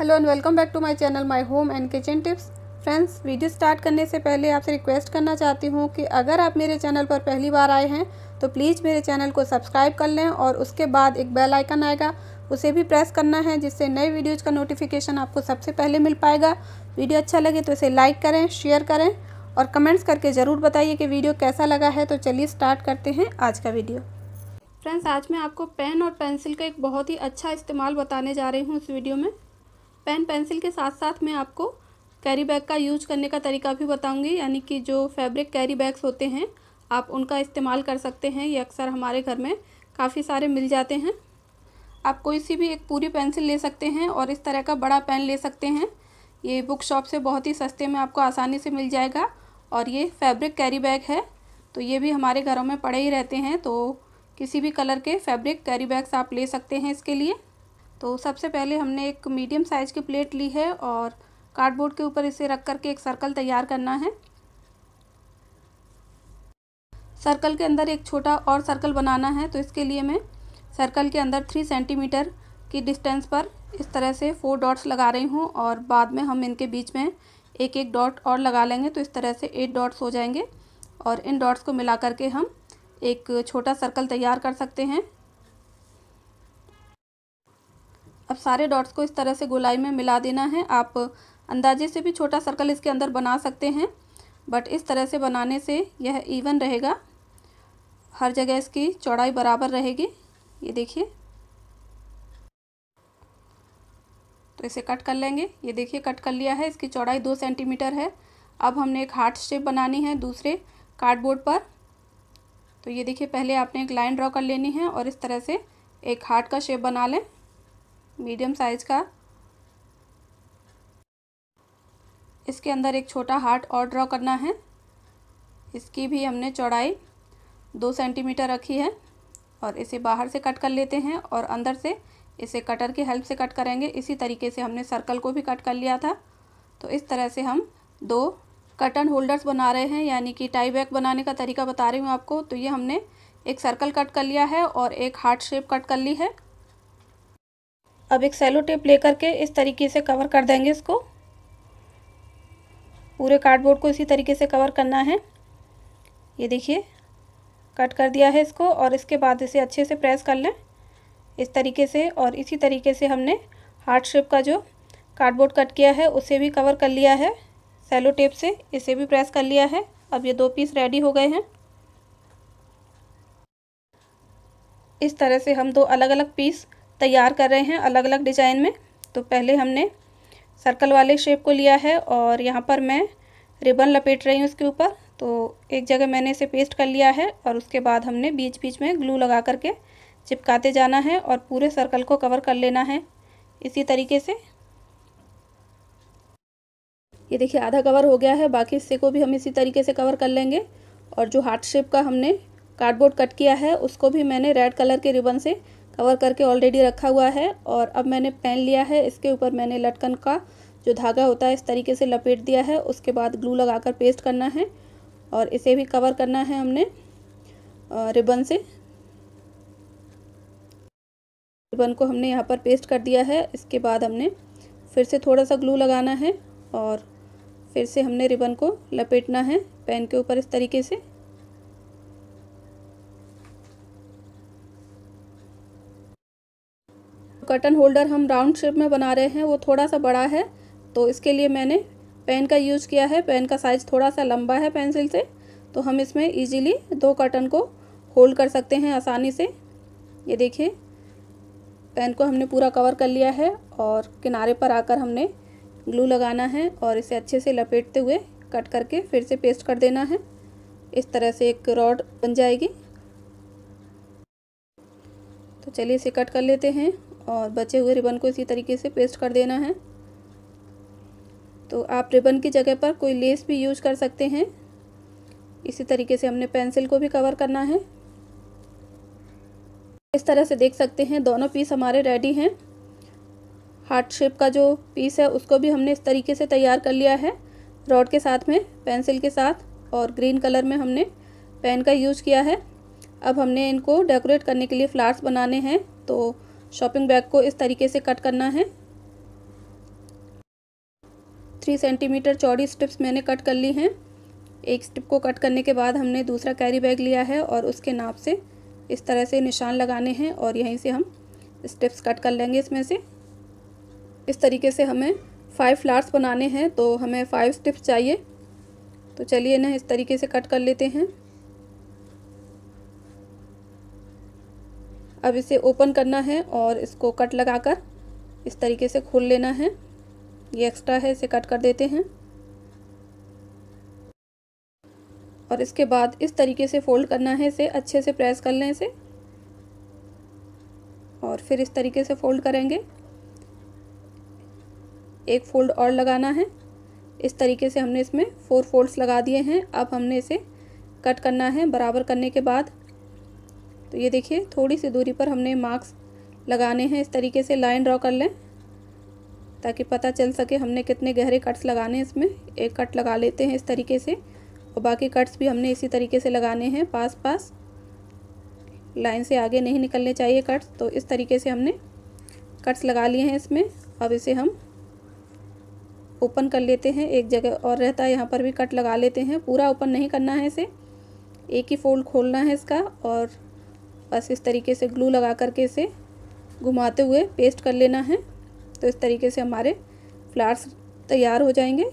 hello and welcome back to my channel my home and kitchen tips friends video start करने से पहले आपसे request करना चाहती हूँ कि अगर आप मेरे चैनल पर पहली बार आए हैं तो प्लीज़ मेरे चैनल को सब्सक्राइब कर लें और उसके बाद एक बेल आइकन आएगा उसे भी प्रेस करना है जिससे नए वीडियोज़ का नोटिफिकेशन आपको सबसे पहले मिल पाएगा वीडियो अच्छा लगे तो इसे लाइक करें शेयर करें और कमेंट्स करके ज़रूर बताइए कि वीडियो कैसा लगा है तो चलिए स्टार्ट करते हैं आज का वीडियो फ्रेंड्स आज मैं आपको पेन और पेंसिल का एक बहुत ही अच्छा इस्तेमाल बताने जा रही हूँ इस वीडियो में पेन पेंसिल के साथ साथ मैं आपको कैरी बैग का यूज करने का तरीका भी बताऊंगी यानी कि जो फैब्रिक कैरी बैग्स होते हैं आप उनका इस्तेमाल कर सकते हैं ये अक्सर हमारे घर में काफ़ी सारे मिल जाते हैं आप कोई सी भी एक पूरी पेंसिल ले सकते हैं और इस तरह का बड़ा पेन ले सकते हैं ये बुक शॉप से बहुत ही सस्ते में आपको आसानी से मिल जाएगा और ये फैब्रिक कैरी बैग है तो ये भी हमारे घरों में पड़े ही रहते हैं तो किसी भी कलर के फैब्रिक कैरी बैग्स आप ले सकते हैं इसके लिए तो सबसे पहले हमने एक मीडियम साइज़ की प्लेट ली है और कार्डबोर्ड के ऊपर इसे रख करके एक सर्कल तैयार करना है सर्कल के अंदर एक छोटा और सर्कल बनाना है तो इसके लिए मैं सर्कल के अंदर थ्री सेंटीमीटर की डिस्टेंस पर इस तरह से फोर डॉट्स लगा रही हूँ और बाद में हम इनके बीच में एक एक डॉट और लगा लेंगे तो इस तरह से एट डॉट्स हो जाएंगे और इन डॉट्स को मिला करके हम एक छोटा सर्कल तैयार कर सकते हैं अब सारे डॉट्स को इस तरह से गोलाई में मिला देना है आप अंदाजे से भी छोटा सर्कल इसके अंदर बना सकते हैं बट इस तरह से बनाने से यह इवन रहेगा हर जगह इसकी चौड़ाई बराबर रहेगी ये देखिए तो इसे कट कर लेंगे ये देखिए कट कर लिया है इसकी चौड़ाई दो सेंटीमीटर है अब हमने एक हार्ट शेप बनानी है दूसरे कार्डबोर्ड पर तो ये देखिए पहले आपने एक लाइन ड्रॉ कर लेनी है और इस तरह से एक हार्ट का शेप बना लें मीडियम साइज़ का इसके अंदर एक छोटा हार्ट और ड्रॉ करना है इसकी भी हमने चौड़ाई दो सेंटीमीटर रखी है और इसे बाहर से कट कर लेते हैं और अंदर से इसे कटर की हेल्प से कट करेंगे इसी तरीके से हमने सर्कल को भी कट कर लिया था तो इस तरह से हम दो कटन होल्डर्स बना रहे हैं यानी कि टाई बैग बनाने का तरीका बता रही हूँ आपको तो ये हमने एक सर्कल कट कर लिया है और एक हार्ट शेप कट कर ली है अब एक सेलो टेप ले करके इस तरीके से कवर कर देंगे इसको पूरे कार्डबोर्ड को इसी तरीके से कवर करना है ये देखिए कट कर दिया है इसको और इसके बाद इसे अच्छे से प्रेस कर लें इस तरीके से और इसी तरीके से हमने हार्ट शेप का जो कार्डबोर्ड कट किया है उसे भी कवर कर लिया है सेलो टेप से इसे भी प्रेस कर लिया है अब ये दो पीस रेडी हो गए हैं इस तरह से हम दो अलग अलग पीस तैयार कर रहे हैं अलग अलग डिज़ाइन में तो पहले हमने सर्कल वाले शेप को लिया है और यहाँ पर मैं रिबन लपेट रही हूँ उसके ऊपर तो एक जगह मैंने इसे पेस्ट कर लिया है और उसके बाद हमने बीच बीच में ग्लू लगा करके चिपकाते जाना है और पूरे सर्कल को कवर कर लेना है इसी तरीके से ये देखिए आधा कवर हो गया है बाकी हिस्से को भी हम इसी तरीके से कवर कर लेंगे और जो हार्ट शेप का हमने कार्डबोर्ड कट किया है उसको भी मैंने रेड कलर के रिबन से कवर करके ऑलरेडी रखा हुआ है और अब मैंने पेन लिया है इसके ऊपर मैंने लटकन का जो धागा होता है इस तरीके से लपेट दिया है उसके बाद ग्लू लगाकर पेस्ट करना है और इसे भी कवर करना है हमने रिबन से रिबन को हमने यहाँ पर पेस्ट कर दिया है इसके बाद हमने फिर से थोड़ा सा ग्लू लगाना है और फिर से हमने रिबन को लपेटना है पेन के ऊपर इस तरीके से कर्टन होल्डर हम राउंड शेप में बना रहे हैं वो थोड़ा सा बड़ा है तो इसके लिए मैंने पेन का यूज किया है पेन का साइज़ थोड़ा सा लंबा है पेंसिल से तो हम इसमें इजीली दो कर्टन को होल्ड कर सकते हैं आसानी से ये देखिए पेन को हमने पूरा कवर कर लिया है और किनारे पर आकर हमने ग्लू लगाना है और इसे अच्छे से लपेटते हुए कट करके फिर से पेस्ट कर देना है इस तरह से एक रॉड बन जाएगी तो चलिए इसे कट कर लेते हैं और बचे हुए रिबन को इसी तरीके से पेस्ट कर देना है तो आप रिबन की जगह पर कोई लेस भी यूज कर सकते हैं इसी तरीके से हमने पेंसिल को भी कवर करना है इस तरह से देख सकते हैं दोनों पीस हमारे रेडी हैं हार्ट शेप का जो पीस है उसको भी हमने इस तरीके से तैयार कर लिया है रॉड के साथ में पेंसिल के साथ और ग्रीन कलर में हमने पेन का यूज किया है अब हमने इनको डेकोरेट करने के लिए फ्लावर्स बनाने हैं तो शॉपिंग बैग को इस तरीके से कट करना है थ्री सेंटीमीटर चौड़ी स्ट्रिप्स मैंने कट कर ली हैं एक स्ट्रिप को कट करने के बाद हमने दूसरा कैरी बैग लिया है और उसके नाप से इस तरह से निशान लगाने हैं और यहीं से हम स्ट्रिप्स कट कर लेंगे इसमें से इस तरीके से हमें फाइव फ्लार्स बनाने हैं तो हमें फाइव स्टिप्स चाहिए तो चलिए ना इस तरीके से कट कर लेते हैं अब इसे ओपन करना है और इसको कट लगाकर इस तरीके से खोल लेना है ये एक्स्ट्रा है इसे कट कर देते हैं और इसके बाद इस तरीके से फोल्ड करना है इसे अच्छे से प्रेस कर लें इसे और फिर इस तरीके से फोल्ड करेंगे एक फोल्ड और लगाना है इस तरीके से हमने इसमें फोर फोल्ड्स लगा दिए हैं अब हमने इसे कट करना है बराबर करने के बाद तो ये देखिए थोड़ी सी दूरी पर हमने मार्क्स लगाने हैं इस तरीके से लाइन ड्रॉ कर लें ताकि पता चल सके हमने कितने गहरे कट्स लगाने हैं इसमें एक कट लगा लेते हैं इस तरीके से और बाकी कट्स भी हमने इसी तरीके से लगाने हैं पास पास लाइन से आगे नहीं निकलने चाहिए कट्स तो इस तरीके से हमने कट्स लगा लिए हैं इसमें अब इसे हम ओपन कर लेते हैं एक जगह और रहता है यहाँ पर भी कट लगा लेते हैं पूरा ओपन नहीं करना है इसे एक ही फोल्ड खोलना है इसका और बस इस तरीके से ग्लू लगा करके इसे घुमाते हुए पेस्ट कर लेना है तो इस तरीके से हमारे फ्लावर्स तैयार हो जाएंगे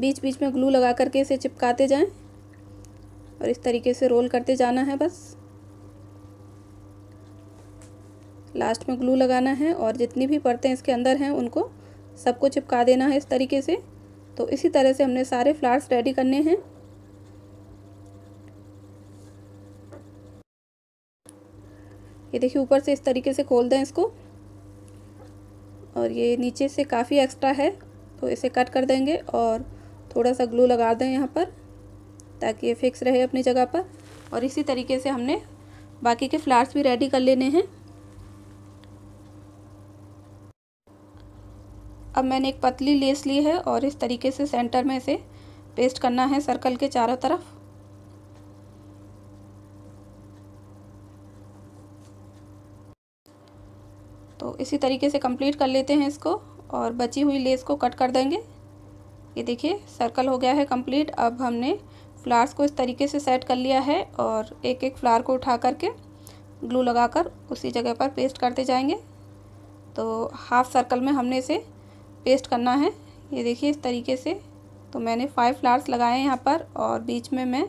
बीच बीच में ग्लू लगा करके इसे चिपकाते जाएं और इस तरीके से रोल करते जाना है बस लास्ट में ग्लू लगाना है और जितनी भी परतें इसके अंदर हैं उनको सबको चिपका देना है इस तरीके से तो इसी तरह से हमने सारे फ्लावर्स रेडी करने हैं ये देखिए ऊपर से इस तरीके से खोल दें इसको और ये नीचे से काफ़ी एक्स्ट्रा है तो इसे कट कर देंगे और थोड़ा सा ग्लू लगा दें यहाँ पर ताकि ये फिक्स रहे अपनी जगह पर और इसी तरीके से हमने बाकी के फ्लावर्स भी रेडी कर लेने हैं अब मैंने एक पतली लेस ली है और इस तरीके से सेंटर में इसे पेस्ट करना है सर्कल के चारों तरफ तो इसी तरीके से कंप्लीट कर लेते हैं इसको और बची हुई लेस को कट कर देंगे ये देखिए सर्कल हो गया है कंप्लीट अब हमने फ्लावर्स को इस तरीके से सेट कर लिया है और एक एक फ्लावर को उठा करके ग्लू लगाकर उसी जगह पर पेस्ट करते जाएंगे तो हाफ सर्कल में हमने इसे पेस्ट करना है ये देखिए इस तरीके से तो मैंने फाइव फ्लावर्स लगाए हैं यहाँ पर और बीच में मैं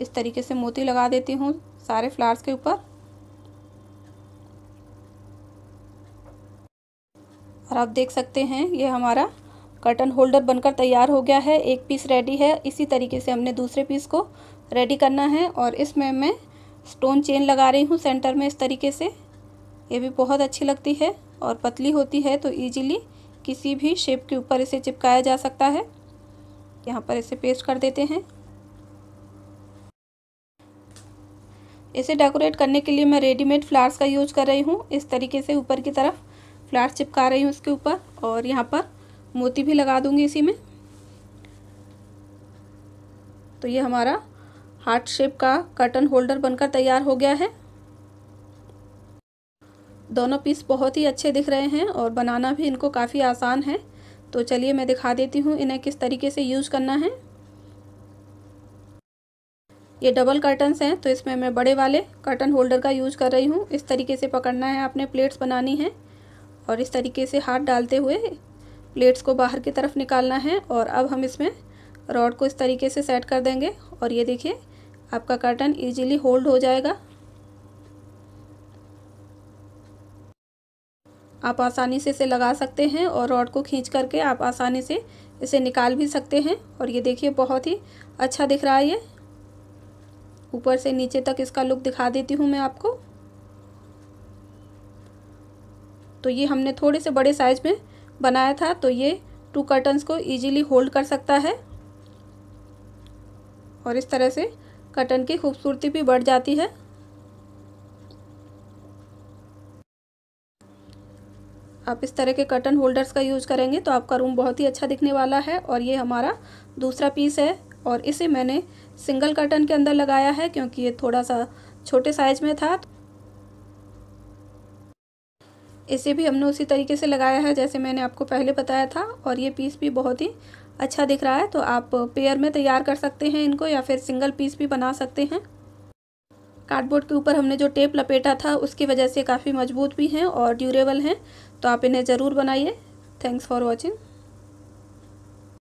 इस तरीके से मोती लगा देती हूँ सारे फ्लावर्स के ऊपर और आप देख सकते हैं ये हमारा कर्टन होल्डर बनकर तैयार हो गया है एक पीस रेडी है इसी तरीके से हमने दूसरे पीस को रेडी करना है और इसमें मैं स्टोन चेन लगा रही हूँ सेंटर में इस तरीके से ये भी बहुत अच्छी लगती है और पतली होती है तो ईजिली किसी भी शेप के ऊपर इसे चिपकाया जा सकता है यहाँ पर इसे पेस्ट कर देते हैं इसे डेकोरेट करने के लिए मैं रेडीमेड फ्लावर्स का यूज कर रही हूँ इस तरीके से ऊपर की तरफ फ्लैट चिपका रही हूँ उसके ऊपर और यहाँ पर मोती भी लगा दूंगी इसी में तो ये हमारा हार्ट शेप का कर्टन होल्डर बनकर तैयार हो गया है दोनों पीस बहुत ही अच्छे दिख रहे हैं और बनाना भी इनको काफ़ी आसान है तो चलिए मैं दिखा देती हूँ इन्हें किस तरीके से यूज करना है ये डबल कर्टन्स हैं तो इसमें मैं बड़े वाले कर्टन होल्डर का यूज कर रही हूँ इस तरीके से पकड़ना है आपने प्लेट्स बनानी है और इस तरीके से हाथ डालते हुए प्लेट्स को बाहर की तरफ निकालना है और अब हम इसमें रॉड को इस तरीके से सेट कर देंगे और ये देखिए आपका कर्टन इजीली होल्ड हो जाएगा आप आसानी से इसे लगा सकते हैं और रॉड को खींच करके आप आसानी से इसे निकाल भी सकते हैं और ये देखिए बहुत ही अच्छा दिख रहा है ये ऊपर से नीचे तक इसका लुक दिखा देती हूँ मैं आपको तो ये हमने थोड़े से बड़े साइज़ में बनाया था तो ये टू कर्टन्स को ईजिली होल्ड कर सकता है और इस तरह से कर्टन की खूबसूरती भी बढ़ जाती है आप इस तरह के कर्टन होल्डर्स का यूज़ करेंगे तो आपका रूम बहुत ही अच्छा दिखने वाला है और ये हमारा दूसरा पीस है और इसे मैंने सिंगल कर्टन के अंदर लगाया है क्योंकि ये थोड़ा सा छोटे साइज़ में था इसे भी हमने उसी तरीके से लगाया है जैसे मैंने आपको पहले बताया था और ये पीस भी बहुत ही अच्छा दिख रहा है तो आप पेयर में तैयार कर सकते हैं इनको या फिर सिंगल पीस भी बना सकते हैं कार्डबोर्ड के ऊपर हमने जो टेप लपेटा था उसकी वजह से काफ़ी मजबूत भी हैं और ड्यूरेबल हैं तो आप इन्हें ज़रूर बनाइए थैंक्स फॉर वॉचिंग